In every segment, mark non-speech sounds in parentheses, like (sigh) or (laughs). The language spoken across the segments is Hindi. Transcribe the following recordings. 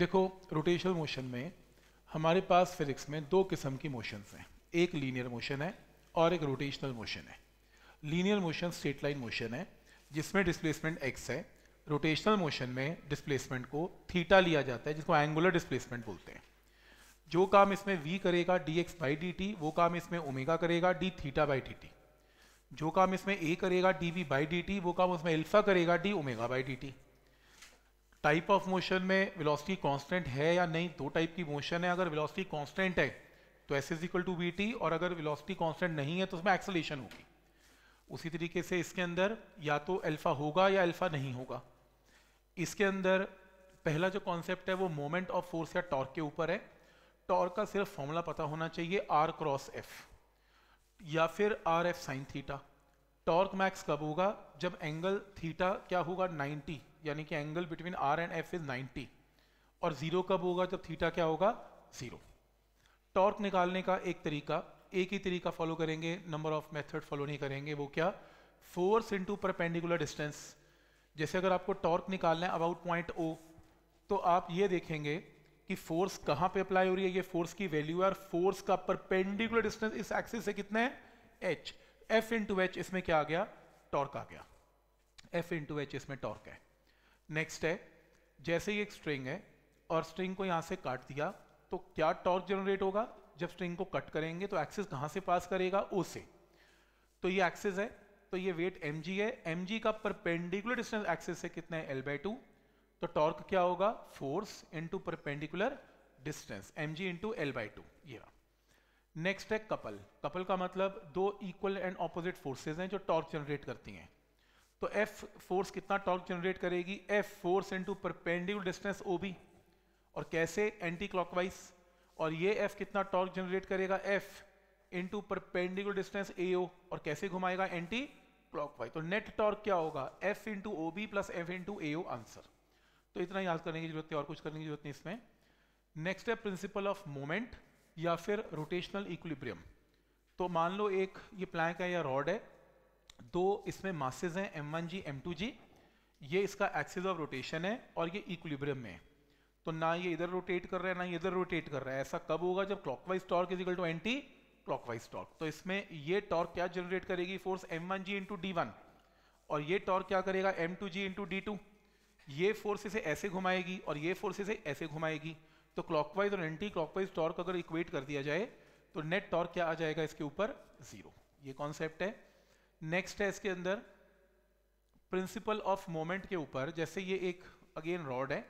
देखो रोटेशनल मोशन में हमारे पास फिजिक्स में दो किस्म की मोशंस हैं एक लीनियर मोशन है और एक रोटेशनल मोशन है linear motion straight line motion है जिसमें डिस्प्लेसमेंट एक्स है रोटेशनल मोशन में डिस्प्लेसमेंट को थीटा लिया जाता है जिसको एंगुलर डिस्प्लेसमेंट बोलते हैं जो काम इसमें वी करेगा D X by D T वो काम इसमें ओमेगा करेगा D theta by D T जो काम इसमें ए करेगा D V by D T वो काम उसमें एल्फा करेगा D omega by D T type of motion में वेलोसिटी कांस्टेंट है या नहीं दो टाइप की मोशन है अगर वेलोसिटी कांस्टेंट है तो S is equal to V T और अगर वेलोसिटी कांस्टेंट नहीं है तो उसमें एक्सलेशन होगी उसी तरीके से इसके अंदर या तो अल्फा होगा या अल्फा नहीं होगा इसके अंदर पहला जो कॉन्सेप्ट है वो मोमेंट ऑफ फोर्स या टॉर्क के ऊपर है टॉर्क का सिर्फ फॉर्मूला पता होना चाहिए आर क्रॉस एफ या फिर R F sine theta torque max कब होगा जब एंगल थीटा क्या होगा नाइनटी यानी कि angle between R and F is 90 और जीरो कब होगा जब थीटा क्या होगा जीरो टॉर्क निकालने का एक तरीका एक ही तरीका फॉलो करेंगे नंबर ऑफ मेथड फॉलो नहीं करेंगे वो क्या फोर्स इंटू परपेंडिकुलर डिस्टेंस जैसे अगर आपको टॉर्क निकालना है अबाउट पॉइंट ओ तो आप ये देखेंगे कि फोर्स कहाँ पे अप्लाई हो रही है ये फोर्स की वैल्यू है और फोर्स का परपेंडिकुलर डिस्टेंस इस एक्सिस से कितना है एच एफ इंटू एच इसमें क्या आ गया टॉर्क आ गया एफ इंटू एच इसमें टॉर्क है नेक्स्ट है जैसे ही एक स्ट्रिंग है और स्ट्रिंग को यहाँ से काट दिया तो क्या टॉर्क जनरेट होगा जब स्ट्रिंग को कट करेंगे तो एक्सेस कहाँ से पास करेगा ओ से तो ये एक्सेस है तो ये वेट एम है एम का परपेंडिकुलर डिस्टेंस एक्सेस से कितना है एल बाई टू तो टॉर्क क्या होगा force into perpendicular distance M ji into L by two ये नेक्स्ट है कपल कपल का मतलब दो इक्वल एंड ऑपोजिट फोर्सेज हैं जो टॉर्क जनरेट करती हैं तो एफ फोर्स कितना टॉर्क जनरेट करेगी F force into perpendicular distance O B और कैसे एंटी क्लॉकवाइज और ये एफ कितना टॉर्क जनरेट करेगा F into perpendicular distance A O और कैसे घुमाएगा एंटी क्लॉकवाइज तो नेट टॉर्क क्या होगा F into O B plus F into A O answer तो इतना याद करने की जरूरत है और कुछ करने की जरूरत नहीं इसमें नेक्स्ट है प्रिंसिपल ऑफ मोमेंट या फिर रोटेशनल इक्विलिब्रियम तो मान लो एक ये प्लैंक है या रॉड है दो इसमें मासेज हैं M one G M two G ये इसका एक्सिस ऑफ रोटेशन है और ये इक्विलिब्रियम में है तो ना ये इधर रोटेट कर रहा है ना ये इधर रोटेट कर रहा है ऐसा कब होगा जब clockwise torque equal to anti clockwise torque तो इसमें ये टॉर्क क्या जनरेट करेगी force M one G into D one और ये टॉर्क क्या करेगा M two G into D two ये फोर्स इसे ऐसे घुमाएगी और ये फोर्स इसे ऐसे घुमाएगी तो क्लॉकवाइज और एंटी क्लॉकवाइज टॉर्क अगर इक्वेट कर दिया जाए तो नेट टॉर्क क्या आ जाएगा इसके ऊपर जीरो ये कॉन्सेप्ट है नेक्स्ट है इसके अंदर प्रिंसिपल ऑफ मोमेंट के ऊपर जैसे ये एक अगेन रॉड है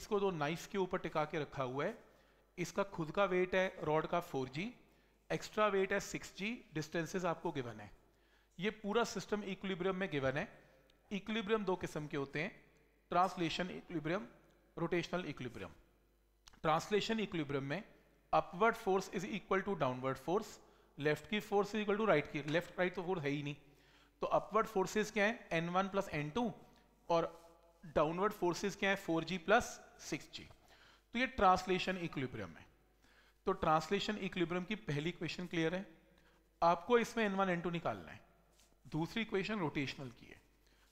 इसको दो नाइफ के ऊपर टिका के रखा हुआ है इसका खुद का वेट है रॉड का 4G एक्स्ट्रा वेट है 6G डिस्टेंसेस आपको गिवन है ये पूरा सिस्टम इक्विलिब्रियम में गिवन है इक्विलिब्रियम दो किस्म के होते हैं translation equilibrium rotational equilibrium translation equilibrium में upward force is equal to downward force left की force is equal to right की लेफ्ट राइट तो फोर्स है ही नहीं तो अपवर्ड फोर्सेज क्या है N one plus N two और डाउनवर्ड फोर्सेज क्या है four G plus six G तो ये ट्रांसलेशन इक्विलिब्रियम है तो ट्रांसलेशन इक्विलिब्रियम की पहली क्वेश्चन क्लियर है आपको इसमें एन वन एन टू निकालना है दूसरी क्वेश्चन रोटेशनल की है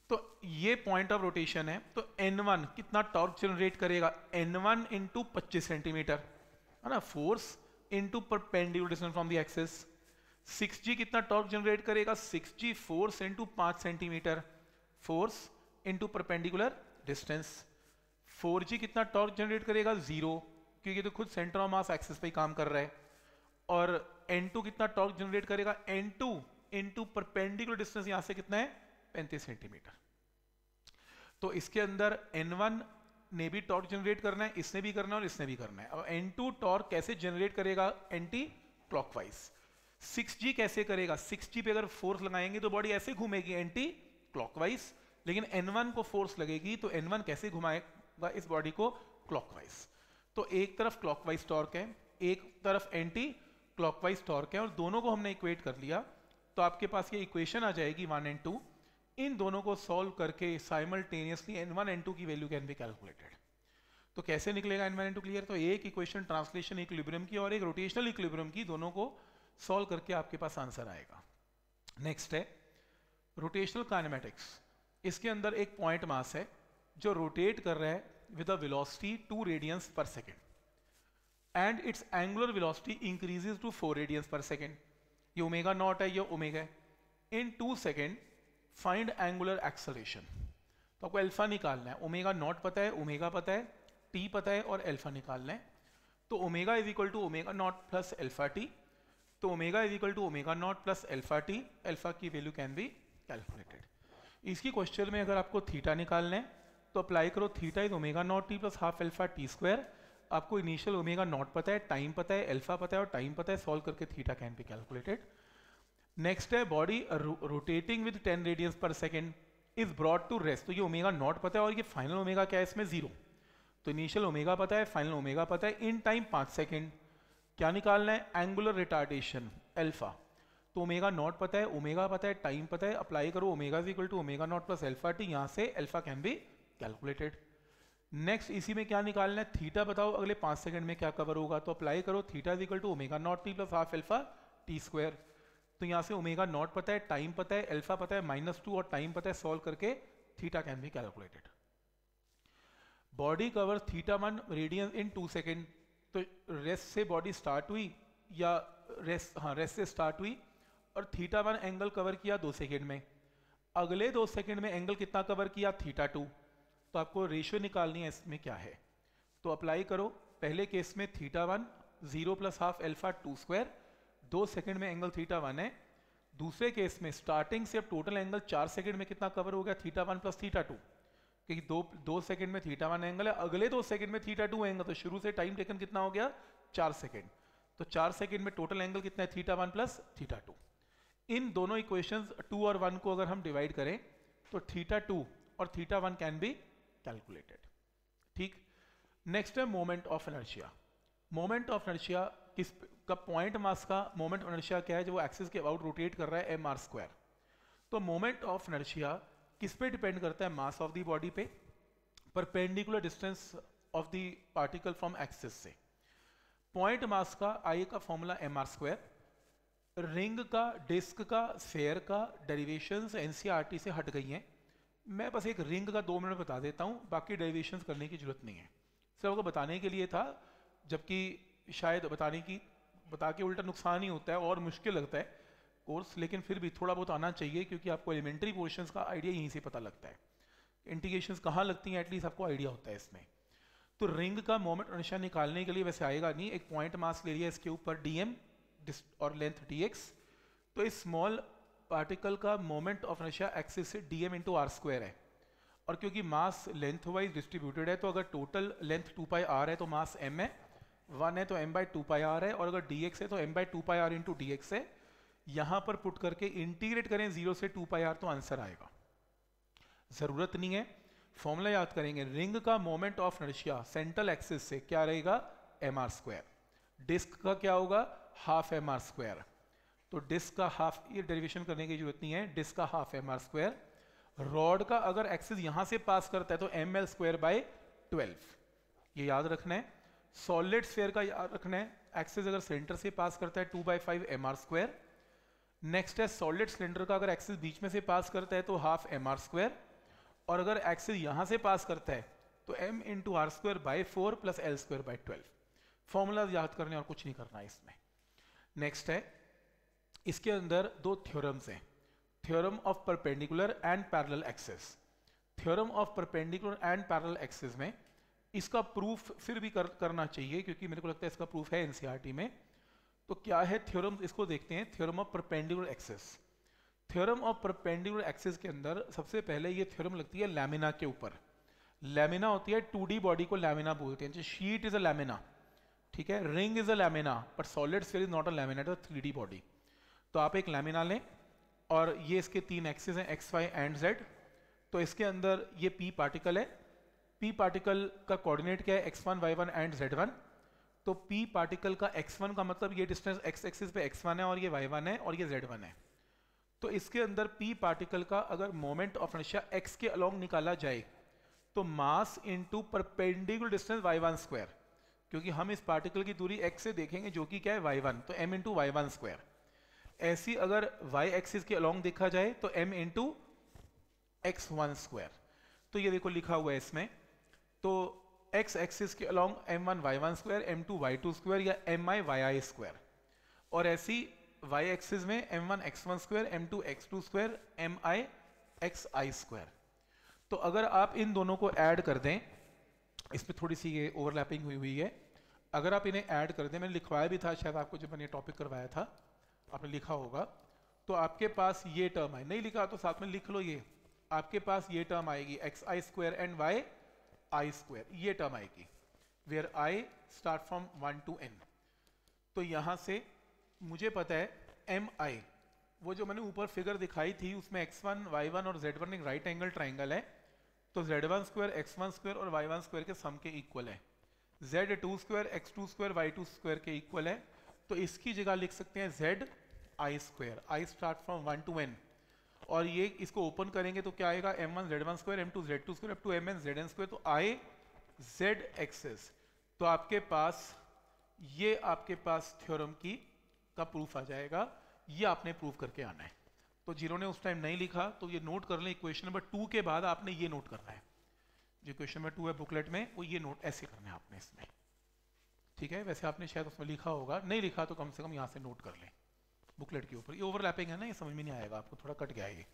तो ये पॉइंट ऑफ रोटेशन है तो एन वन कितना टॉर्क जनरेट करेगा एन वन इंटू पच्चीस सेंटीमीटर है ना force into perpendicular distance from the axis 6G कितना टॉर्क जनरेट करेगा 6G फोर्स इंटू पांच centimetre force into perpendicular distance 4G कितना टॉर्क जनरेट करेगा जीरो क्योंकि तो खुद सेंटर ऑफ मास एक्सिस पे ही काम कर रहा है और N2 कितना टॉर्क जनरेट करेगा N2 इंटू परपेंडिकुलर डिस्टेंस यहां से कितना है पैंतीस सेंटीमीटर तो इसके अंदर वन ने भी टॉर्क जनरेट करना है इसने भी करना है और इसने भी करना है अब टू टॉर्क कैसे जनरेट करेगा एंटी क्लॉकवाइज सिक्स जी कैसे करेगा सिक्स जी पे अगर फोर्स लगाएंगे तो बॉडी ऐसे घूमेगी एंटी क्लॉकवाइज लेकिन एन वन को फोर्स लगेगी तो एन वन कैसे घुमाएगा इस बॉडी को क्लॉकवाइज तो एक तरफ क्लॉकवाइज टॉर्क है एक तरफ एंटी क्लॉकवाइज टॉर्क है और दोनों को हमने इक्वेट कर लिया तो आपके पास ये इक्वेशन आ जाएगी वन एंड टू इन दोनों को सॉल्व करके simultaneously N one and two की वैल्यू कैन बी कैलकुलेटेड तो कैसे निकलेगा N one and two clear तो एक इक्वेशन ट्रांसलेशन इक्विलिब्रियम की और एक रोटेशनल इक्विलिब्रियम की दोनों को सॉल्व करके आपके पास आंसर आएगा नेक्स्ट है रोटेशनल काइनेमेटिक्स इसके अंदर एक पॉइंट मास है जो रोटेट कर रहा है with a velocity two radians per second and its angular velocity increases to four radians per second ये ओमेगा नॉट है ये omega in two second find angular acceleration तो आपको अल्फा निकालना है ओमेगा नॉट पता है ओमेगा पता है टी पता है और अल्फा निकालना है तो omega is equal to omega not plus alpha T तो omega is equal to omega not plus alpha T alpha की वैल्यू कैन बी कैलकुलेटेड इसकी क्वेश्चन में अगर आपको थीटा निकालना है तो अप्लाई करो theta is omega not T plus half alpha T square आपको इनिशियल ओमेगा नॉट पता है टाइम पता है एल्फा पता है और टाइम पता है सॉल्व करके theta can be calculated next है body rotating with ten radians per second is brought to rest तो ये ओमेगा नॉट पता है और ये फाइनल ओमेगा क्या है इसमें जीरो तो इनिशियल ओमेगा पता है फाइनल ओमेगा पता है इन टाइम पांच सेकेंड क्या निकालना है एंगुलर रिटार्डेशन एल्फा तो ओमेगा नॉट पता है ओमेगा पता है टाइम पता है अप्लाई करो omega equal to omega not plus alpha T यहां से alpha can be calculated next इसी में क्या निकालना है थीटा बताओ अगले पांच सेकंड में क्या कवर होगा तो अप्लाई करो theta equal to omega not T plus half alpha T square तो यहाँ से ओमेगा नॉट पता है टाइम पता है एल्फा पता है माइनस टू और टाइम पता है सॉल्व करके theta can be calculated body cover theta one radians in two second तो रेस्ट से बॉडी स्टार्ट हुई या रेस्ट हाँ रेस्ट से स्टार्ट हुई और थीटा वन एंगल कवर किया दो सेकेंड में अगले दो सेकेंड में एंगल कितना कवर किया थीटा टू तो आपको रेशियो निकालनी है इसमें क्या है तो अप्लाई करो पहले केस में theta one zero plus half alpha two square दो सेकेंड में एंगल थीटा वन है दूसरे केस में स्टार्टिंग से अब टोटल एंगल चार सेकेंड में कितना कवर हो गया theta one plus theta two क्योंकि दो दो सेकंड में थीटा वन एंगल है अगले दो सेकंड में थीटा टू एंगल तो शुरू से टाइम टेकन कितना हो गया चार सेकंड तो चार सेकंड में टोटल एंगल कितना है theta one plus theta two इन दोनों इक्वेशंस टू और वन को अगर हम डिवाइड करें तो थीटा टू और theta one can be calculated ठीक नेक्स्ट है moment of inertia moment of inertia किस का पॉइंट मास का मोमेंट ऑफ एनर्शिया क्या है जो एक्सिस के अबाउट रोटेट कर रहा है एम आर स्क्वायर तो मोमेंट ऑफ एनर्शिया किस पे डिपेंड करता है मास ऑफ दी बॉडी पे perpendicular distance of the particle from axis से पॉइंट मास का आई का formula M are square ring का डिस्क का स्फेयर का डेरिवेशन टी से हट गई हैं मैं बस एक रिंग का दो मिनट बता देता हूँ बाकी डेरिवेशन करने की जरूरत नहीं है सिर्फ आपको बताने के लिए था जबकि शायद बताने की बता के उल्टा नुकसान ही होता है और मुश्किल लगता है कोर्स लेकिन फिर भी थोड़ा बहुत आना चाहिए क्योंकि आपको एलिमेंट्री पोर्शन का आइडिया यहीं से पता लगता है इंटीग्रेशन कहाँ लगती हैं एटलीस्ट आपको आइडिया होता है इसमें तो रिंग का मोमेंट अनुशा निकालने के लिए वैसे आएगा नहीं एक पॉइंट मास ले लिया इसके ऊपर डीएम और लेंथ डीएक्स तो इस स्मॉल पार्टिकल का मोमेंट ऑफ नशा एक्सिस से डीएम इंटू आर स्क्वायर है और क्योंकि मास लेंथ वाइज डिस्ट्रीब्यूटेड है तो अगर total length two pi R है तो मास एम है वन है तो M by two pi R है और अगर डी एक्स है तो M by two pi R into D X है यहां पर पुट करके इंटीग्रेट करें जीरो से टू पाई आर तो आंसर आएगा जरूरत नहीं है फॉर्मूला याद करेंगे रिंग का moment of inertia central axis से क्या रहेगा एम आर स्क्वायर डिस्क का क्या होगा हाफ एम आर स्क्वायर तो डिस्क का हाफ ये डेरिवेशन करने की जरूरत नहीं है डिस्क का half M R square rod का अगर एक्सिस यहां से पास करता है तो M L square by twelve ये याद रखना है सॉलिड स्फेयर का याद रखना है एक्सिस अगर सेंटर से पास करता है two by five M R square next है सॉलिड सिलेंडर का अगर एक्सिस बीच में से पास करता है तो हाफ एम आर स्क्वायर और अगर एक्सिस यहां से पास करता है तो M into R square by four plus L square by twelve formulas याद करने और कुछ नहीं करना है इसमें नेक्स्ट है इसके अंदर दो थ्योरम्स हैं theorem of perpendicular and parallel axes theorem of perpendicular and parallel axes में इसका प्रूफ फिर भी कर, करना चाहिए क्योंकि मेरे को लगता है इसका प्रूफ है एनसीईआरटी e में तो क्या है थ्योरम इसको देखते हैं theorem of perpendicular axes theorem of perpendicular axes के अंदर सबसे पहले ये थ्योरम लगती है लैमिना के ऊपर लैमिना होती है टू बॉडी को लैमिना बोलते हैं शीट इज अ लैमिना ठीक है ring is a lamina but solid sphere is not a lamina it three body तो आप एक लैमिना लें और ये इसके तीन एक्सेस हैं एक्स वाई एंड जेड तो इसके अंदर ये पी पार्टिकल है पी पार्टिकल का कोऑर्डिनेट क्या है X one Y one and Z one तो P पार्टिकल का x1 का मतलब ये डिस्टेंस x एक्सिस पे x1 है और ये y1 है और ये z1 है तो इसके अंदर P पार्टिकल का अगर मोमेंट ऑफ इनर्शिया x के अलोंग निकाला जाए तो mass into perpendicular distance y1 square क्योंकि हम इस पार्टिकल की दूरी x से देखेंगे जो कि क्या है y1 तो m इनटू y1 स्क्वायर ऐसी अगर y एक्सिस के अलोंग देखा जाए तो m इनटू x1 स्क्वायर तो ये देखो लिखा हुआ है इसमें तो एक्स एक्सिस के along M one Y one square M two Y two square या M I Y I square और ऐसी वाई एक्सिस में M one X one square M two X two square M I X I square तो अगर आप इन दोनों को ऐड कर दें इसमें थोड़ी सी ये ओवरलैपिंग हुई हुई है अगर आप इन्हें ऐड कर दें मैंने लिखवाया भी था शायद आपको जब मैंने टॉपिक करवाया था आपने लिखा होगा तो आपके पास ये टर्म है नहीं लिखा तो साथ में लिख लो ये आपके पास ये टर्म आएगी X I square and Y I square ये टर्म आएगी where I start from one to N तो यहां से मुझे पता है एम आई वो जो मैंने ऊपर फिगर दिखाई थी उसमें एक्स वन वाई वन और जेड वन एक राइट एंगल ट्राइंगल है तो Z one square X one square और वाई वन स्क्वायर के सम के इक्वल है Z two square X two square Y two square के इक्वल है तो इसकी जगह लिख सकते हैं Z I square I start from one to N और ये इसको ओपन करेंगे तो क्या आएगा M one Z one square M two Z two square M two M N Z N square तो आए जेड एक्सेस तो आपके पास ये आपके पास थ्योरम की का प्रूफ आ जाएगा ये आपने प्रूफ करके आना है तो जिन्होंने उस टाइम नहीं लिखा तो ये नोट कर लें इक्वेशन नंबर टू के बाद आपने ये नोट करना है जो क्वेश्चन नंबर टू है बुकलेट में वो ये नोट ऐसे करना है आपने इसमें ठीक है वैसे आपने शायद उसमें लिखा होगा नहीं लिखा तो कम से कम यहाँ से नोट कर लें बुकलेट के ऊपर ये ओवरलैपिंग है ना ये समझ में नहीं आएगा आपको थोड़ा कट गया ये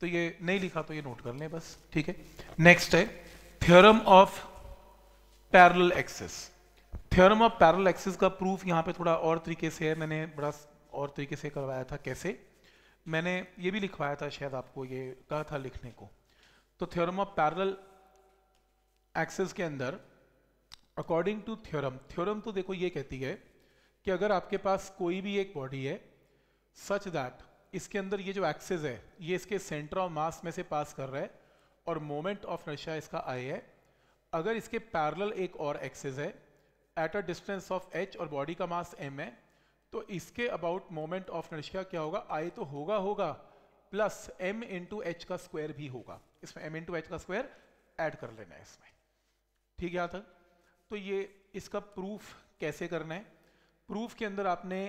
तो ये नहीं लिखा तो ये नोट कर लें बस ठीक है नेक्स्ट है theorem of parallel axes theorem of parallel axes का प्रूफ यहाँ पे थोड़ा और तरीके से है मैंने बड़ा और तरीके से करवाया था कैसे मैंने ये भी लिखवाया था शायद आपको ये कहा था लिखने को तो थियोरम ऑफ पैरल एक्सेस के अंदर अकॉर्डिंग टू थ्योरम थ्योरम तो देखो ये कहती है कि अगर आपके पास कोई भी एक बॉडी है सच दैट इसके अंदर ये जो एक्सेस है ये इसके सेंटर ऑफ मास में से पास कर रहा है और मोमेंट ऑफ नशा इसका आई है अगर इसके पैरल एक और एक्सेस है at a distance of H और बॉडी का मास एम है तो इसके अबाउट मोमेंट ऑफ नशिया क्या होगा आई तो होगा होगा प्लस एम इंटू एच का स्क्वायर भी होगा इसमें एम इंटू एच का स्क्वायर ऐड कर लेना है इसमें ठीक है यहाँ तक तो ये इसका प्रूफ कैसे करना है प्रूफ के अंदर आपने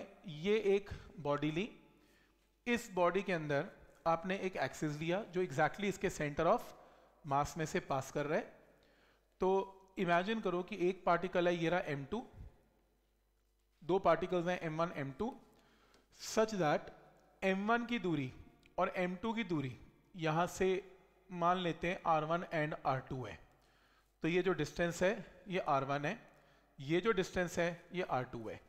ये एक बॉडी ली इस बॉडी के अंदर आपने एक एक्सिस लिया जो एग्जैक्टली exactly इसके सेंटर ऑफ मास में से पास कर रहा है तो इमेजिन करो कि एक पार्टिकल है ये रहा M2 दो पार्टिकल्स हैं M1 M2 such that M1 की दूरी और M2 की दूरी यहाँ से मान लेते हैं R1 एंड टू है तो ये जो डिस्टेंस है ये R1 है ये जो डिस्टेंस है ये R2 है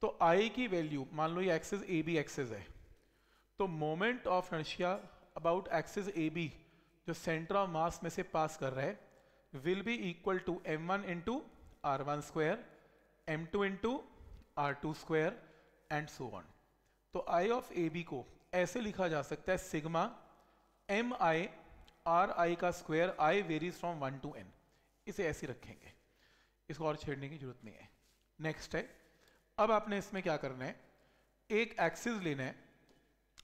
तो I की वैल्यू मान लो ये एक्सेस ए बी एक्सेस है तो moment of inertia about axis A B जो सेंटर ऑफ मास में से पास कर रहा है will be equal to M one into are one square M two into are two square and so on तो आई ऑफ ए बी को ऐसे लिखा जा सकता है sigma M I R I का square I varies from one to N इसे ऐसे रखेंगे इसको और छेड़ने की जरूरत नहीं है नेक्स्ट है अब आपने इसमें क्या करना है एक एक्सिस लेना है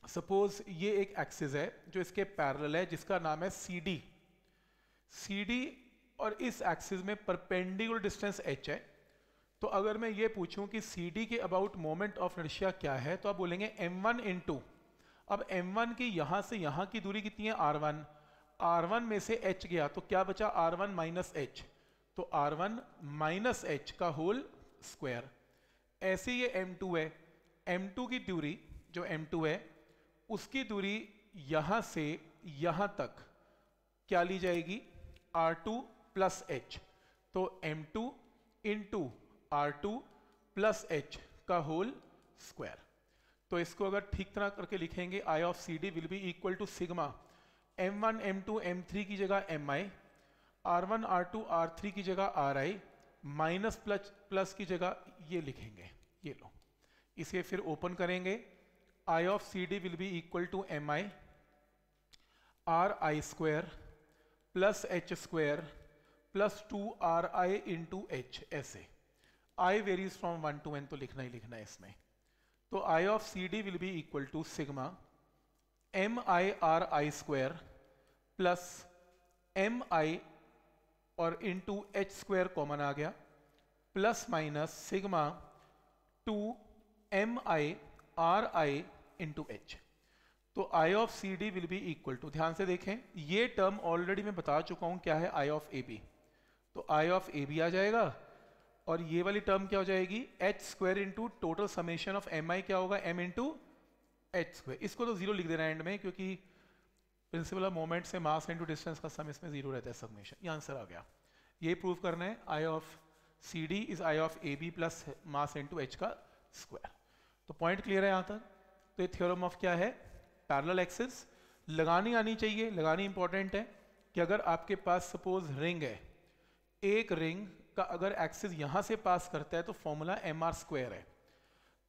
सपोज ये एक एक्सिस है जो इसके पैरेलल है जिसका नाम है सी डी सी डी और इस एक्सिस में परपेंडिकुलर डिस्टेंस एच है तो अगर मैं ये पूछूं कि सी डी के अबाउट मोमेंट ऑफ नर्शिया क्या है तो आप बोलेंगे एम वन इन टू अब एम वन की यहाँ से यहाँ की दूरी कितनी है आर वन आर वन में से एच गया तो क्या बचा आर वन माइनस एच तो आर वन माइनस एच का होल स्क्वायर ऐसे ये एम टू है एम टू की दूरी जो एम टू है उसकी दूरी यहां से यहां तक क्या ली जाएगी आर टू प्लस एच तो M two into R two plus H का होल स्क्वायर तो इसको अगर ठीक तरह करके लिखेंगे I of C D will be equal to sigma M one M two M three की जगह M I R one R two R three की जगह R I minus plus plus की जगह ये लिखेंगे ये लो इसे फिर ओपन करेंगे I of CD will be equal to MI RI square plus H square plus two R I into H ऐसे I varies from one to N तो लिखना ही लिखना है इसमें तो I of C D will be equal to sigma M I R I square plus M I और इंटू एच स्क्वायर कॉमन आ गया plus minus sigma two M I R I into H तो I of C D will be equal to ध्यान से देखें ये टर्म ऑलरेडी मैं बता चुका हूं क्या है आई ऑफ ए बी तो आई ऑफ ए बी आ जाएगा और ये वाली टर्म क्या हो जाएगी H square into total summation of M I क्या होगा एम इंटू एच स्क्वायर इसको तो जीरो लिख देना एंड में क्योंकि प्रिंसिपल ऑफ मोमेंट से मास इंटू डिस्टेंस का सम इसमें जीरो रहता है समेशन ये आंसर आ गया ये प्रूव करना है I of C D is I of A B plus mass into H का स्क्वायर तो पॉइंट क्लियर है यहाँ तक तो ये थ्योरम ऑफ क्या है पैरल एक्सेस लगानी आनी चाहिए लगानी इंपॉर्टेंट है कि अगर आपके पास सपोज रिंग है एक रिंग का अगर एक्सिस यहाँ से पास करता है तो फॉर्मूला एम आर स्क्वेयर है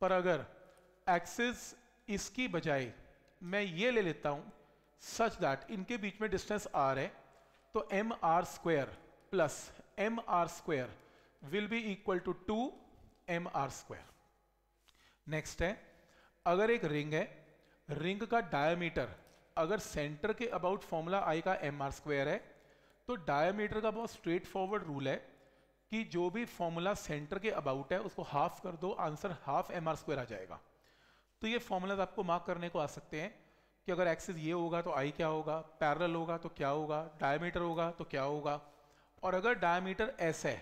पर अगर एक्सिस इसकी बजाय मैं ये ले लेता हूँ सच दैट इनके बीच में डिस्टेंस आर है तो M R square plus M R square will be equal to two M R square next है अगर एक रिंग है रिंग का डायमीटर अगर सेंटर के अबाउट फॉर्मूला आई का एम आर स्क्वायर है तो डायमीटर का बहुत स्ट्रेट फॉरवर्ड रूल है कि जो भी फॉर्मूला सेंटर के अबाउट है उसको हाफ कर दो answer half M R square आ जाएगा तो ये फॉर्मूलाज आपको मार्क करने को आ सकते हैं कि अगर एक्सिस ये होगा तो आई क्या होगा पैरल होगा तो क्या होगा डायमीटर होगा तो क्या होगा और अगर डायमीटर एस है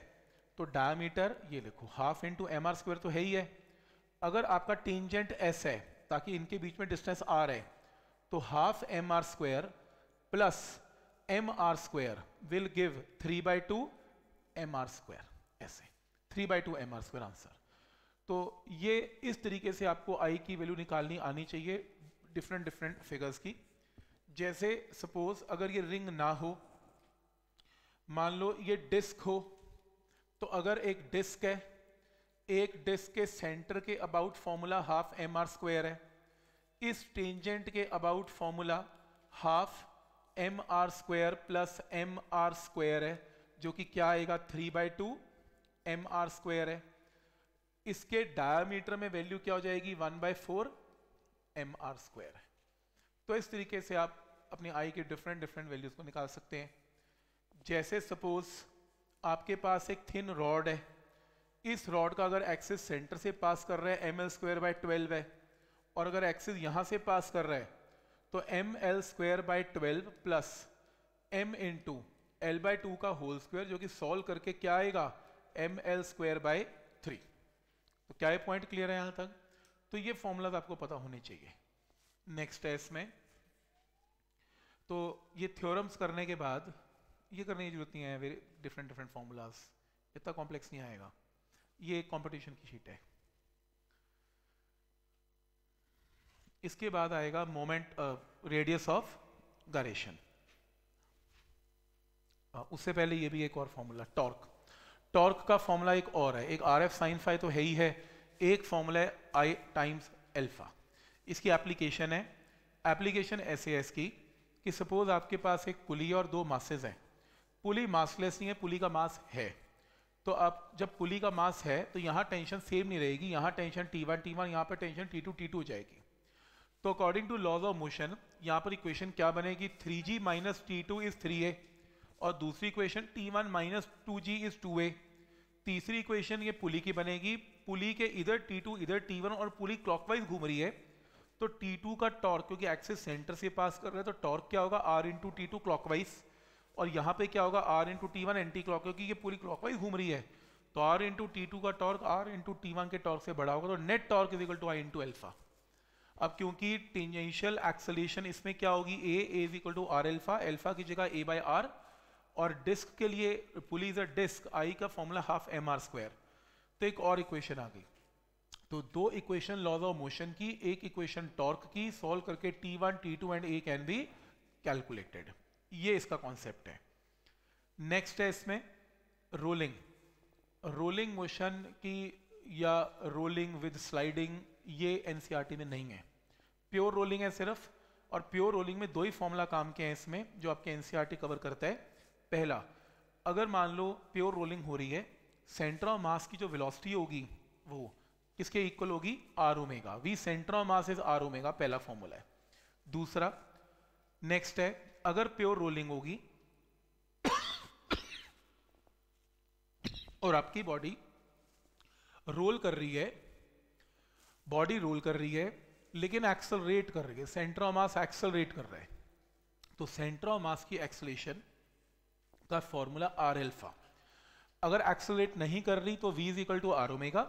तो डायमीटर ये लिखो half into M are square तो है ही है अगर आपका टेंजेंट एस है ताकि इनके बीच में डिस्टेंस आर है तो half M R square plus M R square will give three by two M R square ऐसे three by two M R square answer तो ये इस तरीके से आपको आई की वैल्यू निकालनी आनी चाहिए डिफरेंट डिफरेंट फिगर्स की जैसे सपोज अगर ये रिंग ना हो मान लो ये डिस्क हो तो अगर एक डिस्क है एक डिस्क के सेंटर के about formula half M R square है इस टेंजेंट के about formula half M R square plus M are square है जो कि क्या आएगा three by two M are square है इसके डायमीटर में वैल्यू क्या हो जाएगी one by four M are square है तो इस तरीके से आप अपनी आई के डिफरेंट डिफरेंट वैल्यूज को निकाल सकते हैं जैसे सपोज आपके पास एक थिन रॉड है इस रॉड का अगर एक्सेस सेंटर से पास कर रहा है M L square by twelve है और अगर एक्सेस यहां से पास कर रहा है तो M L square by twelve plus M into L by two का होल स्क्वायर जो कि सॉल्व करके क्या आएगा M L square by three तो क्या ये पॉइंट क्लियर है यहां तक तो ये फॉर्मूलाज आपको पता होने चाहिए नेक्स्ट है इसमें तो ये थ्योरम्स करने के बाद ये करने की जरूरत नहीं है वेरी डिफरेंट डिफरेंट फॉर्मूलाज इतना कॉम्प्लेक्स नहीं आएगा ये कंपटीशन की शीट है इसके बाद आएगा मोमेंट रेडियस ऑफ गारेशन उससे पहले ये भी एक और फॉर्मूला टॉर्क टॉर्क का फॉर्मूला एक और है एक आर एफ साइन फाइव तो है ही है एक फॉर्मूला है आई टाइम्स एल्फा इसकी एप्लीकेशन है एप्लीकेशन ऐसे है इसकी कि सपोज आपके पास एक पुली और दो मासेज हैं पुली मासलेस नहीं है पुली का मास है तो अब जब पुली का मास है तो यहाँ टेंशन सेम नहीं रहेगी यहाँ tension T one T one यहाँ पर tension T two T two जाएगी तो according to laws of motion यहाँ पर इक्वेशन क्या बनेगी three G minus T two is three A और दूसरी equation T one minus two G is two A तीसरी इक्वेशन ये पुली की बनेगी पुली के इधर टी टू इधर टी वन और पुली क्लॉकवाइज घूम रही है तो टी टू का टॉर्क क्योंकि एक्सिस सेंटर से पास कर रहा है तो टॉर्क क्या होगा are into T two clockwise और यहाँ पे क्या होगा are into T one anti clock क्योंकि ये पूरी क्लॉक वाइज घूम रही है तो आर इंटू टी टू का torque R into T one के टॉर्क से बड़ा होगा तो net torque is equal to I into alpha अब क्योंकि टेंजेंशियल एक्सेलेशन इसमें क्या होगी ए is equal to R alpha alpha की जगह ए बाई आर और डिस्क के लिए pulley is a disc I का formula half M R square तो एक और इक्वेशन आ गई तो दो इक्वेशन लॉज ऑफ मोशन की एक इक्वेशन टॉर्क की सॉल्व करके T one T two and A can be calculated ये इसका कॉन्सेप्ट है नेक्स्ट है इसमें रोलिंग रोलिंग मोशन की या रोलिंग विद स्लाइडिंग ये एनसीईआरटी e में नहीं है प्योर रोलिंग है सिर्फ और प्योर रोलिंग में दो ही फॉर्मूला काम के हैं इसमें जो आपके एनसीईआरटी कवर e करता है पहला अगर मान लो प्योर रोलिंग हो रही है सेंटर ऑफ मास की जो वेलोसिटी होगी वो किसके इक्वल होगी R omega V centre of mass is R omega पहला फॉर्मूला है दूसरा नेक्स्ट है अगर प्योर रोलिंग होगी और आपकी बॉडी रोल कर रही है बॉडी रोल कर रही है लेकिन एक्सलरेट कर रही है सेंट्रा मास एक्सलरेट कर रहा है तो सेंट्रो मास की एक्सलेशन का फॉर्मूला आर एल्फा अगर एक्सलेट नहीं कर रही तो V is equal to R omega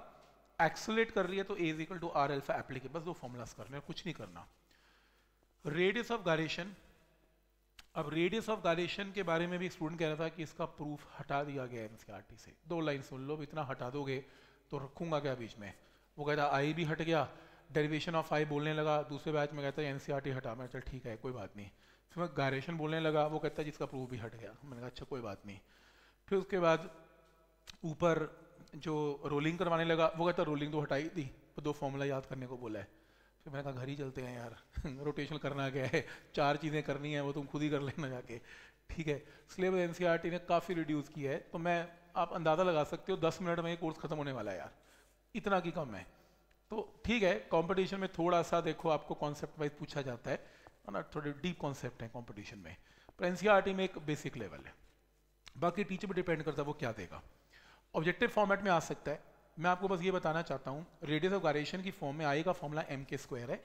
accelerate कर रही है तो A is equal to R alpha applicable दो फॉर्मूलास करने कुछ नहीं करना रेडियस ऑफ गारेशन अब रेडियस ऑफ गालेशन के बारे में भी स्टूडेंट कह रहा था कि इसका प्रूफ हटा दिया गया एनसीईआरटी से दो लाइन सुन लो इतना हटा दोगे तो रखूंगा क्या बीच में वो कहता आई भी हट गया डेरिवेशन ऑफ आई बोलने लगा दूसरे बैच में कहता है एनसीईआरटी हटा मैं चल ठीक है कोई बात नहीं फिर मैं गारेशन बोलने लगा वो कहता है जिसका प्रूफ भी हट गया मैंने कहा अच्छा कोई बात नहीं फिर उसके बाद ऊपर जो रोलिंग करवाने लगा वो कहता रोलिंग तो हटाई दी तो दो फॉर्मूला याद करने को बोला है तो मैंने कहा घर ही चलते हैं यार रोटेशन (laughs) करना क्या है चार चीज़ें करनी है वो तुम खुद ही कर लेना जाके ठीक है सिलेबस एन e ने काफ़ी रिड्यूस किया है तो मैं आप अंदाज़ा लगा सकते हो दस मिनट में ये कोर्स ख़त्म होने वाला है यार इतना की कम है तो ठीक है कॉम्पिटिशन में थोड़ा सा देखो आपको कॉन्सेप्ट वाइज पूछा जाता है ना थोड़े डीप कॉन्सेप्ट है कॉम्पिटिशन में पर एन e में एक बेसिक लेवल है बाकी टीचर पर डिपेंड करता है वो क्या देगा ऑब्जेक्टिव फॉर्मेट में आ सकता है मैं आपको बस ये बताना चाहता हूँ रेडियस ऑफ गारेशन की फॉर्म में आएगा फॉर्मूला एम के स्क्वायर है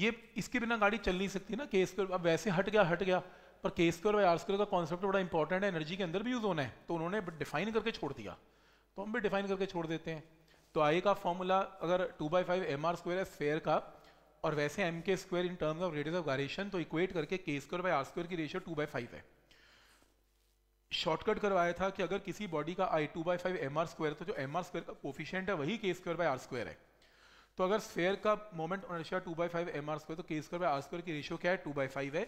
ये इसके बिना गाड़ी चल नहीं सकती ना के स्क्वायर अब वैसे हट गया हट गया पर K square by are square का कॉन्सेप्ट बड़ा इंपॉर्टेंट है एनर्जी के अंदर भी यूज होना है तो उन्होंने डिफाइन करके छोड़ दिया तो हम भी डिफाइन करके छोड़ देते हैं तो आई का फॉर्मूला अगर two by five M R square है स्फेयर का और वैसे M K square in terms of radius of gyration तो इक्वेट करके के स्क्वायर बाई आर स्क्वायर की रेशियो टू बाई फाइव है शॉर्टकट करवाया था कि अगर किसी बॉडी का I two by five M R square तो जो एम आर स्क्वायर का कोफिशियंट है वही के स्क्वायर बाई आर स्क्वायर है तो अगर स्फेयर का moment of inertia two by five M R square तो के स्क्वायर बाई आर स्क्वायर की रेशियो क्या है टू बाई फाइव है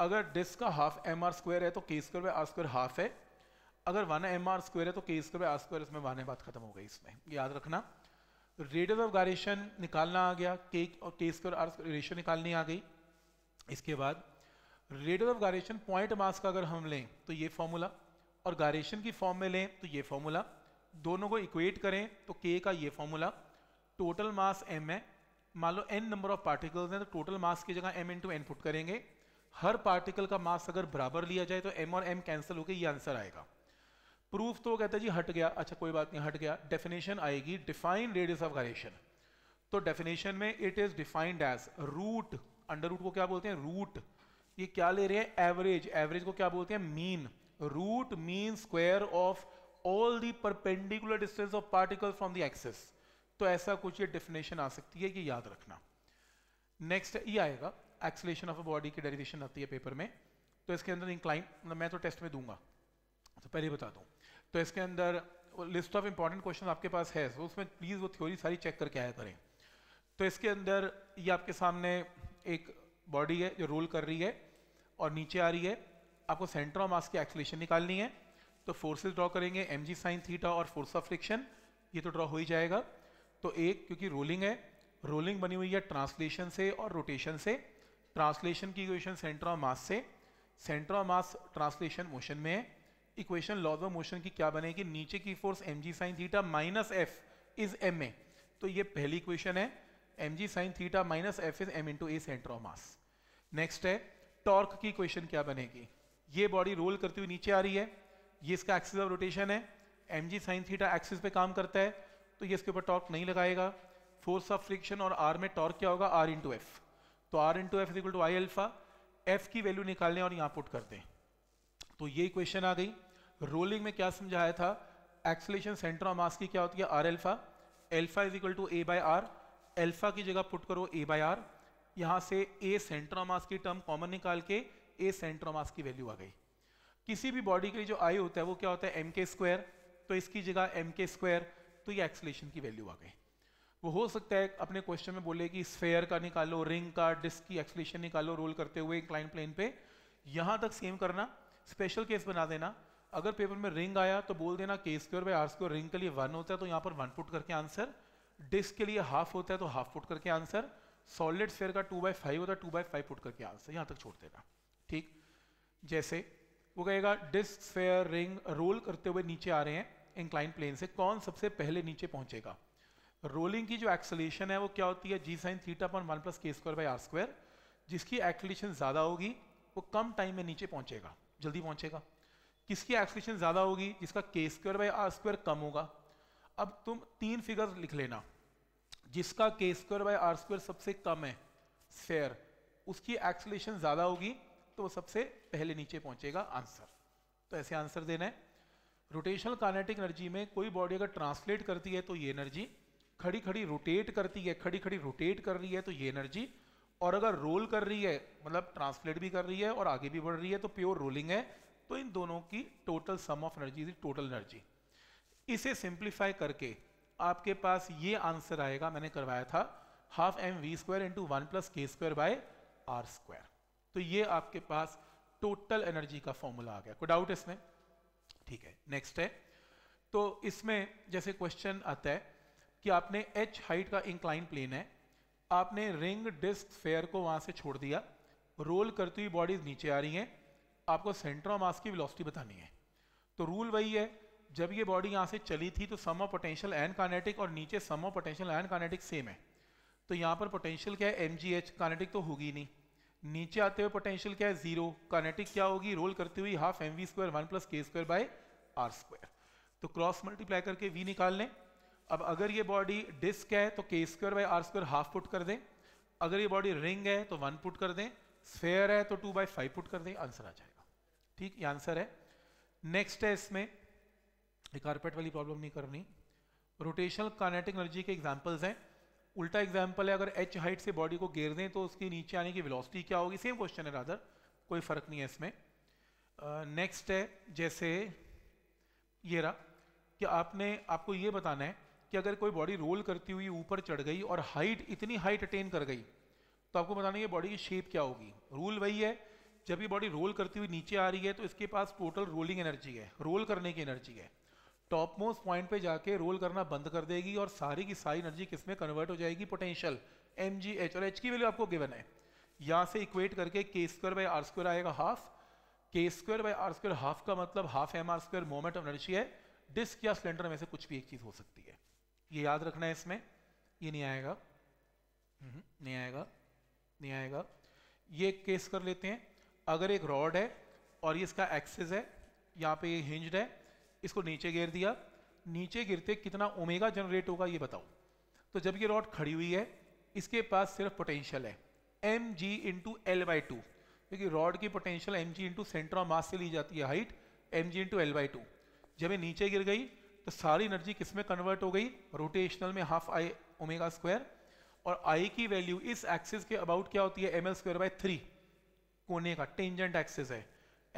अगर डिस्क का हाफ एम आर स्क्वायर है तो के square by are square half है अगर वन एम आर स्क्वायर है तो के स्क्वायर आर स्क्वायर इसमें वन है बात खत्म हो गई इसमें याद रखना रेडियस ऑफ गारेशन निकालना आ गया के और के स्क्वायर आर स्क्वायर रेशियो निकालनी आ गई इसके बाद radius of gyration point mass का अगर हम लें तो ये फॉर्मूला और गारेशन की फॉर्म में लें तो ये फॉर्मूला दोनों को इक्वेट करें तो के का ये फॉर्मूला टोटल मास एम है मान लो एन नंबर ऑफ पार्टिकल्स हैं तो टोटल मास की जगह एम इंटू एन पुट करेंगे हर पार्टिकल का मास अगर बराबर लिया जाए तो एम और एम कैंसिल होकर ये आंसर आएगा प्रूफ तो कहता है जी हट गया अच्छा कोई बात नहीं हट गया डेफिनेशन आएगी डिफाइन रेडियस ऑफ गारेशन तो डेफिनेशन में it is defined as root under root को क्या बोलते हैं रूट ये क्या ले रहे हैं एवरेज एवरेज को क्या बोलते हैं mean root mean square of all the perpendicular distance of particle from the axes तो ऐसा कुछ ये डिफिनेशन आ सकती है ये याद रखना नेक्स्ट ये आएगा एक्सलेशन ऑफ अ बॉडी की डेरिवेशन आती है पेपर में तो इसके अंदर इंक्लाइन मतलब मैं तो टेस्ट में दूंगा तो पहले बता दूं तो इसके अंदर लिस्ट ऑफ इंपॉर्टेंट क्वेश्चन आपके पास है तो उसमें प्लीज़ वो थ्योरी सारी चेक करके आया करें तो इसके अंदर ये आपके सामने एक बॉडी है जो रोल कर रही है और नीचे आ रही है आपको सेंटर ऑफ मास की एक्सलेशन निकालनी है तो फोर्सेस ड्रॉ करेंगे एम जी साइन थीटा और फोर्स ऑफ फ्रिक्शन ये तो ड्रॉ हो ही जाएगा तो एक क्योंकि रोलिंग है रोलिंग बनी हुई है ट्रांसलेशन से और रोटेशन से ट्रांसलेशन की इक्वेशन सेंटर ऑफ मास से centre of mass translation motion में है इक्वेशन लॉज ऑफ मोशन की क्या बनेगी नीचे की force m g sine theta minus f is m a तो ये पहली इक्वेशन है m g sine theta minus f is m into a centre of mass next है टॉर्क की क्वेश्चन क्या बनेगी ये बॉडी रोल करती हुई नीचे आ रही है ये इसका एक्सिस ऑफ रोटेशन है m g sine theta axis पे काम करता है तो ये इसके ऊपर टॉर्क नहीं लगाएगा फोर्स ऑफ फ्रिक्शन और आर में टॉर्क क्या होगा आर इंटू एफ तो are into f equal to I alpha f की वैल्यू निकाल लें और यहाँ पुट कर दें तो ये क्वेश्चन आ गई रोलिंग में क्या समझाया था एक्सलेशन सेंटर ऑफ मास की क्या होती है r alpha alpha is equal to a by r alpha की जगह पुट करो ए बाई आर यहां से ए सेंट्रा मास की टर्म कॉमन निकाल के ए सेंट्रा मास की वैल्यू आ गई किसी भी बॉडी के लिए जो आई होता है वो क्या होता है एम के स्क्वायर तो इसकी जगह एम के स्क्वायर तो ये एक्सलेशन की वैल्यू आ गई वो हो सकता है अपने क्वेश्चन में बोले कि स्फेयर का निकालो रिंग का डिस्क की एक्सलेशन निकालो रोल करते हुए इंक्लाइन प्लेन पे यहां तक सेम करना स्पेशल केस बना देना अगर पेपर में रिंग आया तो बोल देना k square by are square ring के लिए वन होता है तो यहाँ पर वन पुट करके आंसर डिस्क के लिए हाफ होता है तो हाफ पुट करके आंसर सॉलिड स्फेयर का टू बाई फाइव होता है टू बाई फाइव पुट करके आंसर यहां तक छोड़ देना ठीक जैसे वो कहेगा डिस्क स्फेयर रिंग रोल करते हुए नीचे आ रहे हैं इंक्लाइन प्लेन से कौन सबसे पहले नीचे पहुंचेगा रोलिंग की जो एक्सलेशन है वो क्या होती है जी साइन थीटा अपन one plus k square by are square जिसकी एक्सलेशन ज़्यादा होगी वो कम टाइम में नीचे पहुंचेगा जल्दी पहुंचेगा किसकी एक्सलेशन ज़्यादा होगी जिसका k square by are square कम होगा अब तुम तीन फिगर लिख लेना जिसका k square by r square सबसे कम है स्फेयर उसकी एक्सलेशन ज़्यादा होगी तो वो सबसे पहले नीचे पहुंचेगा आंसर तो ऐसे आंसर देना है रोटेशनल कानेटिक एनर्जी में कोई बॉडी अगर ट्रांसलेट करती है तो ये एनर्जी खड़ी खड़ी रोटेट करती है खड़ी खड़ी रोटेट कर रही है तो ये एनर्जी और अगर रोल कर रही है मतलब ट्रांसलेट भी कर रही है और आगे भी बढ़ रही है तो प्योर रोलिंग है तो इन दोनों की total sum of energy total energy इसे सिंप्लीफाई करके आपके पास ये आंसर आएगा मैंने करवाया था half m v square into one plus k square by r square तो ये आपके पास टोटल एनर्जी का फॉर्मूला आ गया कोई डाउट इसमें ठीक है नेक्स्ट है तो इसमें जैसे क्वेश्चन आता है कि आपने एच हाइट का इंक्लाइन प्लेन है आपने रिंग डिस्क फेयर को वहां से छोड़ दिया रोल करती हुई बॉडीज नीचे आ रही हैं आपको सेंटर ऑफ मास की वेलोसिटी बतानी है तो रूल वही है जब ये बॉडी यहाँ से चली थी तो sum of potential and kinetic और नीचे sum of potential and kinetic same है तो यहाँ पर पोटेंशियल क्या है एम जी एच कानेटिक तो होगी नहीं नीचे आते हुए पोटेंशियल क्या है जीरो कानेटिक क्या होगी रोल करते हुए half m v square one plus k square by r square तो क्रॉस मल्टीप्लाई करके वी निकाल लें अब अगर ये बॉडी डिस्क है तो के square by are square half put कर दें अगर ये बॉडी रिंग है तो वन पुट कर दें स्फेयर है तो टू बाई फाइव पुट कर दें आंसर आ जाएगा ठीक ये आंसर है नेक्स्ट है इसमें कारपेट वाली प्रॉब्लम नहीं करनी रोटेशनल कानेटिक एनर्जी के एग्जाम्पल्स हैं उल्टा एग्जाम्पल है अगर एच हाइट से बॉडी को घेर दें तो उसके नीचे आने की वेलोसिटी क्या होगी सेम क्वेश्चन है राधर कोई फ़र्क नहीं है इसमें नेक्स्ट uh, है जैसे ये रहा कि आपने आपको ये बताना है कि अगर कोई बॉडी रोल करती हुई ऊपर चढ़ गई और हाइट इतनी हाइट अटेन कर गई तो आपको बताना है बॉडी की शेप क्या होगी रूल वही है जब ये बॉडी रोल करती हुई नीचे आ रही है तो इसके पास टोटल रोलिंग एनर्जी है रोल करने की एनर्जी है टॉप मोस्ट पॉइंट पे जाके रोल करना बंद कर देगी और सारी की सारी एनर्जी किस में कन्वर्ट हो जाएगी पोटेंशियल एम जी एच और एच की वैल्यू आपको गिवन है यहाँ से इक्वेट करके के स्क्वायर बाई आर स्क्वायर आएगा half k square by are square half का मतलब half M R square moment of energy है डिस्क या सिलेंडर में से कुछ भी एक चीज हो सकती है ये याद रखना है इसमें ये नहीं आएगा हम्म, नहीं आएगा नहीं आएगा ये केस कर लेते हैं अगर एक रॉड है और ये इसका एक्सेस है यहाँ पे ये हिंज्ड है इसको नीचे गिर दिया नीचे गिरते कितना ओमेगा जनरेट होगा ये बताओ तो जब ये रॉड खड़ी हुई है इसके पास सिर्फ पोटेंशियल है m ji into L by two क्योंकि रॉड की potential m ji into centre of mass से ली जाती है height m ji into L by two जब ये नीचे गिर गई तो सारी एनर्जी किस में कन्वर्ट हो गई रोटेशनल में हाफ आई ओमेगा स्क्वायर और आई की वैल्यू इस एक्सिस के अबाउट क्या होती है M L square by three कोने का टेंजेंट एक्सिस है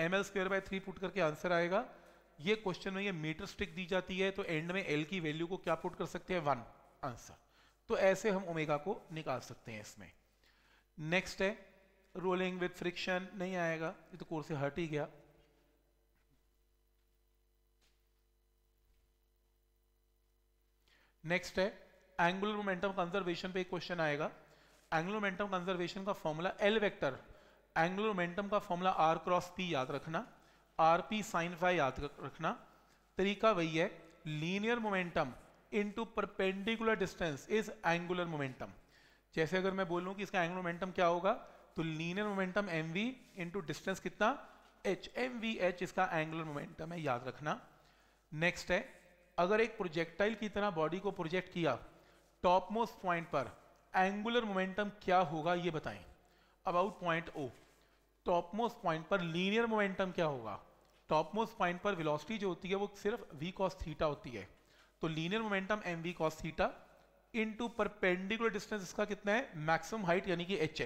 M L square by three put करके आंसर आएगा ये क्वेश्चन में ये मीटर स्टिक दी जाती है तो एंड में एल की वैल्यू को क्या पुट कर सकते हैं वन आंसर तो ऐसे हम ओमेगा को निकाल सकते हैं इसमें नेक्स्ट है रोलिंग विथ फ्रिक्शन नहीं आएगा ये तो कोर्स से हट ही गया नेक्स्ट है एंगुलर मोमेंटम कंजर्वेशन पे एक क्वेश्चन आएगा एंगुलर मोमेंटम कंजर्वेशन का formula l vector angular momentum का फॉर्मूला आर क्रॉस पी याद रखना आर पी साइन फाइव याद रखना तरीका वही है linear momentum into perpendicular distance is angular momentum जैसे अगर मैं बोलूं कि इसका एंगुलर मोमेंटम क्या होगा तो linear momentum m v into distance कितना एच एम वी एच इसका एंगुलर मोमेंटम है याद रखना नेक्स्ट है अगर एक प्रोजेक्टाइल की तरह बॉडी को प्रोजेक्ट किया टॉप मोस्ट पॉइंट पर एंगुलर मोमेंटम क्या होगा ये बताएं about point o top most point पर लीनियर मोमेंटम क्या होगा टॉप मोस्ट पॉइंट पर वेलोसिटी जो होती है वो सिर्फ वी कॉस थीटा होती है तो linear momentum m v cos theta into perpendicular distance इसका कितना है मैक्सिमम हाइट यानी कि एच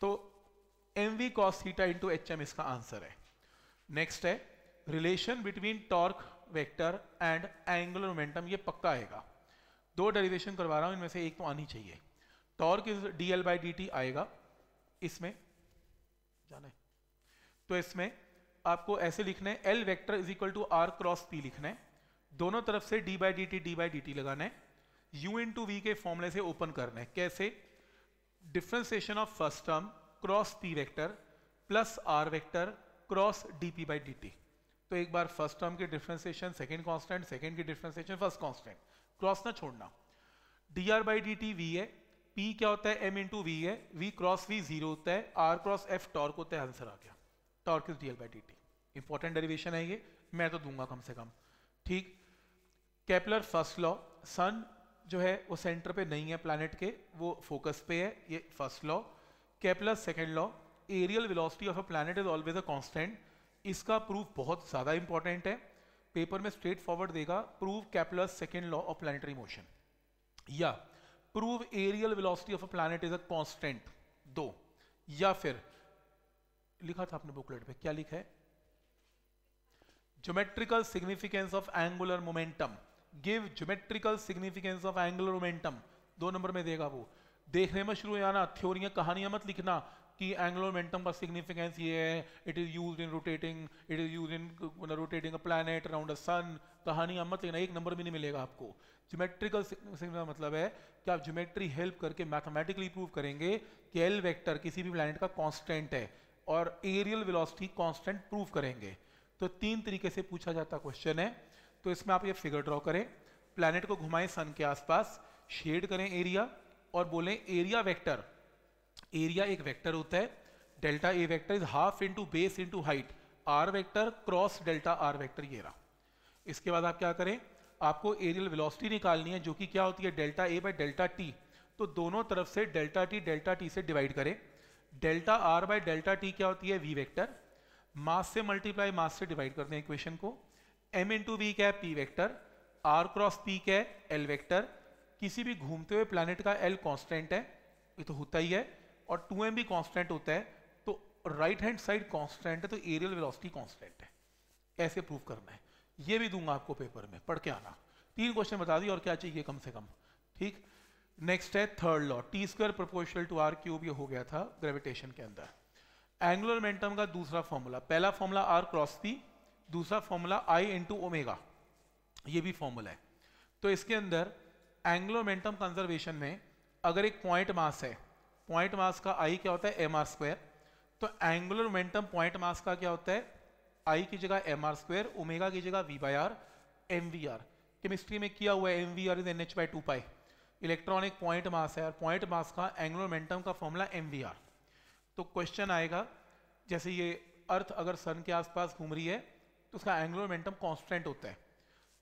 तो m v cos theta into h इसका आंसर है नेक्स्ट है relation between torque vector and angular momentum ये पक्का आएगा दो डेरिवेशन करवा रहा हूं इनमें से एक तो आनी चाहिए torque is d l by D t आएगा इसमें जाने तो इसमें आपको ऐसे लिखना है l vector is equal to r cross p लिखना है दोनों तरफ से d by D t d by D t लगाना है यू इन टू वी के फॉर्मूले से ओपन करना है कैसे differentiation of first term cross p vector plus r vector cross d p by D t तो एक बार फर्स्ट टर्म की डिफ्रेंसिएशन सेकेंड कॉन्स्टेंट सेकेंड की डिफ्रेंसिएशन फर्स्ट कॉन्स्टेंट क्रॉस ना छोड़ना d r by D t v है P क्या होता है M इंटू वी है V क्रॉस V जीरो होता है R क्रॉस F टॉर्क होता है आंसर आ गया torque is d l by D t important derivation है ये मैं तो दूंगा कम से कम ठीक कैपलर फर्स्ट लॉ सन जो है वो सेंटर पे नहीं है प्लानट के वो फोकस पे है ये first law Kepler second law areal velocity of a planet is always a constant इसका प्रूफ बहुत ज़्यादा इंपॉर्टेंट है पेपर में स्ट्रेट फॉरवर्ड देगा prove Kepler second law of planetary motion या prove areal velocity of a planet is a constant दो या फिर लिखा था अपने बुकलेट पे क्या लिखा है geometrical significance of angular momentum give geometrical significance of angular momentum दो नंबर में देगा वो देखने में शुरू हो जाना थ्योरियां कहानियां मत लिखना कि एंग्लो मोमेंटम का सिग्निफिकेंस ये है it is use in rotating it is use in rotating a planet around a sun कहानी अमत लेना एक नंबर भी नहीं मिलेगा आपको ज्योमेट्रिकल सिग्निफिकेंस का मतलब है कि आप ज्योमेट्री हेल्प करके मैथमेटिकली प्रूव करेंगे कि एल वेक्टर किसी भी प्लानट का कॉन्स्टेंट है और एरियल वेलोसिटी कॉन्स्टेंट प्रूव करेंगे तो तीन तरीके से पूछा जाता क्वेश्चन है तो इसमें आप ये फिगर ड्रॉ करें प्लानट को घुमाएं सन के आसपास शेड करें एरिया और बोलें एरिया वेक्टर एरिया एक वेक्टर होता है delta a vector is half into base into height r vector cross delta r vector ये रहा इसके बाद आप क्या करें आपको एरियल वेलोसिटी निकालनी है जो कि क्या होती है delta a by delta t तो दोनों तरफ से डेल्टा टी डेल्टा टी से डिवाइड करें delta r by delta t क्या होती है वी वेक्टर मास से मल्टीप्लाई मास से डिवाइड करते हैं इक्वेशन को एम इंटू वी क्या है p vector r cross p क्या है एल वेक्टर किसी भी घूमते हुए प्लानट का एल कॉन्स्टेंट है ये तो होता ही है और टू एम भी कॉन्स्टेंट होता है तो राइट हैंड साइड कॉन्स्टेंट है तो एरियल वेलोसिटी कॉन्स्टेंट है ऐसे प्रूव करना है ये भी दूंगा आपको पेपर में पढ़ के आना तीन क्वेश्चन बता दिए और क्या चाहिए कम से कम ठीक नेक्स्ट है third law t square proportional to r cube ये हो गया था ग्रेविटेशन के अंदर एंगुलर मोमेंटम का दूसरा फॉर्मूला पहला फॉर्मूला आर क्रॉस पी दूसरा फॉर्मूला आई इंटू ओमेगा ये भी फॉर्मूला है तो इसके अंदर एंगुलर मोमेंटम कंजर्वेशन में अगर एक पॉइंट मास है पॉइंट मास का आई क्या होता है एम आर स्क्वायर तो एंगुलर मोमेंटम पॉइंट मास का क्या होता है आई की जगह एम आर स्क्वायर ओमेगा की जगह v by r m v r chemistry में किया हुआ है m v r is n h by two pi electronic point mass है और पॉइंट मास का एंगुलर मोमेंटम का फॉर्मूला एम वी आर तो क्वेश्चन आएगा जैसे ये अर्थ अगर सन के आसपास घूम रही है तो उसका एंगुलर मोमेंटम कॉन्स्टेंट होता है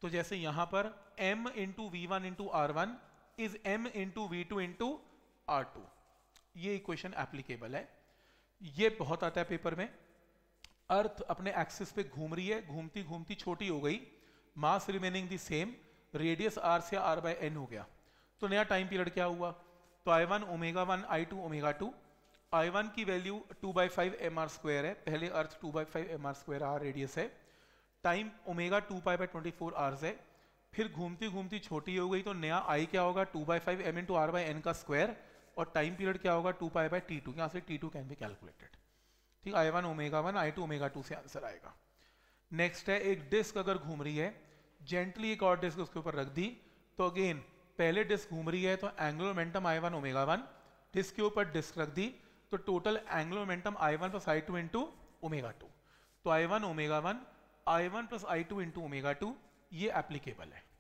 तो जैसे यहाँ पर m into v one into are one is m into v two into are two ये इक्वेशन एप्लीकेबल है ये बहुत आता है पेपर में अर्थ अपने एक्सिस पे घूम रही है घूमती घूमती छोटी हो गई mass remaining the same radius r से आर बाय एन हो गया तो नया टाइम पीरियड क्या हुआ तो I one omega one I two omega two I one की value two by five M R square है पहले earth two by five M R square r radius है time omega two pi by twenty four hours है फिर घूमती घूमती छोटी हो गई तो नया आई क्या होगा two by five m into r by n का स्क्वायर और टाइम पीरियड क्या होगा two pi by t two यहाँ से t two can be calculated ठीक I one omega one I two omega two से आंसर आएगा नेक्स्ट है एक डिस्क अगर घूम रही है जेंटली एक और डिस्क उसके ऊपर रख दी तो अगेन पहले डिस्क घूम रही है तो angular momentum I one omega one disc के ऊपर डिस्क रख दी तो total angular momentum I one plus I two into omega two तो I one omega one I one plus I two into omega two ये एप्लीकेबल है